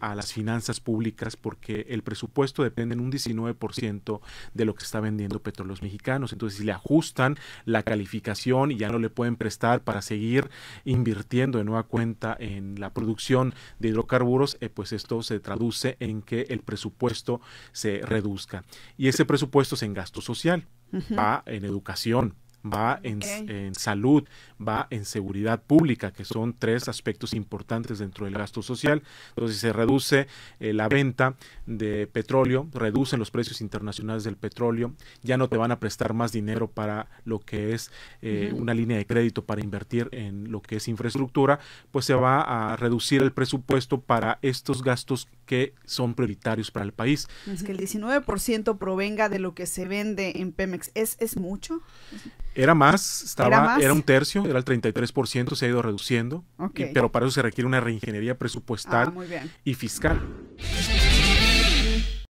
a las finanzas públicas porque el presupuesto depende en un 19% de lo que está vendiendo Petróleos Mexicanos. Entonces, si le ajustan la calificación y ya no le pueden prestar para seguir invirtiendo de nueva cuenta en la producción de hidrocarburos, eh, pues esto se traduce en que el presupuesto se reduzca. Y ese presupuesto es en gasto social, va en educación, va en, salud, va en seguridad pública, que son tres aspectos importantes dentro del gasto social. Entonces, si se reduce eh, la venta de petróleo, reducen los precios internacionales del petróleo, ya no te van a prestar más dinero para lo que es eh, una línea de crédito para invertir en lo que es infraestructura, pues se va a reducir el presupuesto para estos gastos que son prioritarios para el país. Es que el 19% provenga de lo que se vende en Pemex. ¿Es, es mucho? Era más, estaba, ¿Era, un tercio, era el 33%, se ha ido reduciendo, pero para eso se requiere una reingeniería presupuestal ah, y fiscal.